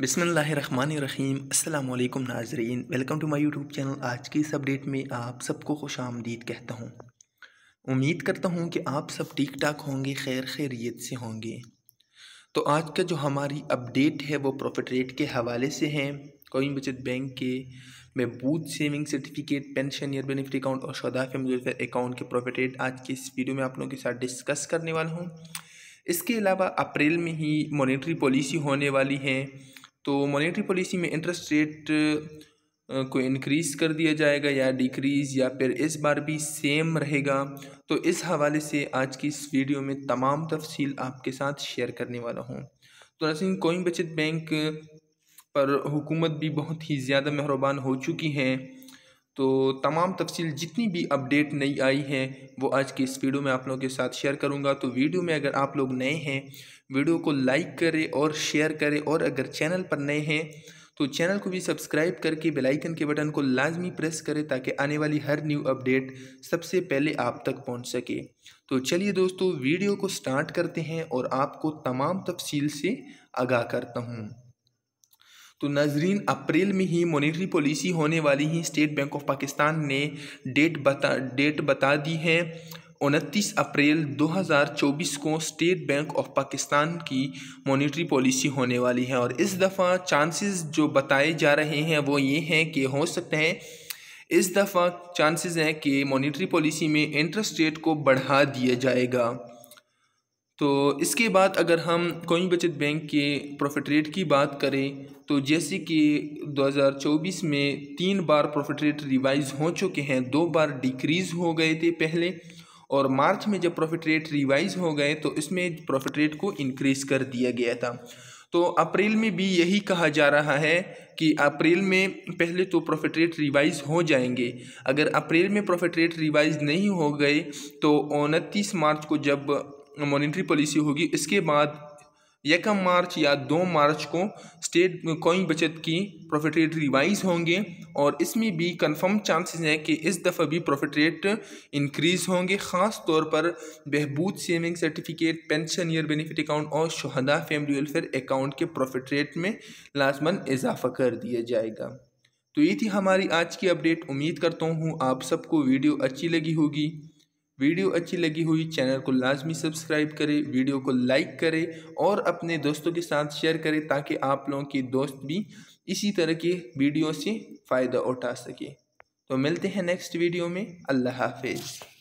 बिसमीम अल्लाम नाजरीन welcome to my YouTube channel आज की इस अपडेट में आप सबको खुश आमदीद कहता हूँ उम्मीद करता हूँ कि आप सब ठीक ठाक होंगे खैर खैरियत से होंगे तो आज का जो हमारी अपडेट है वो प्रॉफिट रेट के हवाले से है कोई बचत बैंक के में बूथ saving certificate pension year benefit account और शदाफ म्यूजल अकाउंट के प्रॉफिट रेट आज की इस वीडियो में आप लोगों के साथ डिस्कस करने वाला हूँ इसके अलावा अप्रैल में ही मॉनेटरी पॉलिसी होने वाली है तो मॉनेटरी पॉलिसी में इंटरेस्ट रेट को इनक्रीज़ कर दिया जाएगा या डिक्रीज़ या फिर इस बार भी सेम रहेगा तो इस हवाले से आज की इस वीडियो में तमाम तफसील आपके साथ शेयर करने वाला हूँ तो नासिन कोई बचत बैंक पर हुकूमत भी बहुत ही ज़्यादा मेहरबान हो चुकी है तो तमाम तफसील जितनी भी अपडेट नई आई है वो आज की इस वीडियो में आप लोगों के साथ शेयर करूंगा तो वीडियो में अगर आप लोग नए हैं वीडियो को लाइक करें और शेयर करें और अगर चैनल पर नए हैं तो चैनल को भी सब्सक्राइब करके बेल आइकन के बटन को लाजमी प्रेस करें ताकि आने वाली हर न्यू अपडेट सबसे पहले आप तक पहुंच सके तो चलिए दोस्तों वीडियो को स्टार्ट करते हैं और आपको तमाम तफसील से आगाह करता हूँ तो नजरीन अप्रैल में ही मोनिट्री पॉलिसी होने वाली ही स्टेट बैंक ऑफ पाकिस्तान ने डेट बता डेट बता दी है उनतीस अप्रैल 2024 को स्टेट बैंक ऑफ पाकिस्तान की मॉनेटरी पॉलिसी होने वाली है और इस दफ़ा चांसेस जो बताए जा रहे हैं वो ये हैं कि हो सकते हैं इस दफ़ा चांसेस हैं कि मॉनेटरी पॉलिसी में इंटरेस्ट रेट को बढ़ा दिया जाएगा तो इसके बाद अगर हम कोई बचत बैंक के प्रॉफिट रेट की बात करें तो जैसे कि 2024 में तीन बार प्रॉफिट रेट रिवाइज हो चुके हैं दो बार डिक्रीज़ हो गए थे पहले और मार्च में जब प्रॉफिट रेट रिवाइज हो गए तो इसमें प्रॉफिट रेट को इंक्रीज़ कर दिया गया था तो अप्रैल में भी यही कहा जा रहा है कि अप्रैल में पहले तो प्रॉफिट रेट रिवाइज हो जाएंगे अगर अप्रैल में प्रॉफिट रेट रिवाइज नहीं हो गए तो उनतीस मार्च को जब मॉनिटरी पॉलिसी होगी इसके बाद यकम मार्च या दो मार्च को स्टेट कॉइन बचत की प्रॉफिट रेट रिवाइज होंगे और इसमें भी कंफर्म चांसेस हैं कि इस दफ़ा भी प्रॉफिट रेट इंक्रीज़ होंगे ख़ास तौर पर बहबूद saving certificate pension year benefit account और शहदा फैमिली वेलफेयर अकाउंट के प्रॉफिट रेट में लाजमन इजाफा कर दिया जाएगा तो ये थी हमारी आज की अपडेट उम्मीद करता हूँ आप सबको वीडियो अच्छी लगी होगी वीडियो अच्छी लगी हुई चैनल को लाजमी सब्सक्राइब करें वीडियो को लाइक करें और अपने दोस्तों के साथ शेयर करें ताकि आप लोगों के दोस्त भी इसी तरह की वीडियो से फ़ायदा उठा सके तो मिलते हैं नेक्स्ट वीडियो में अल्लाह हाफिज़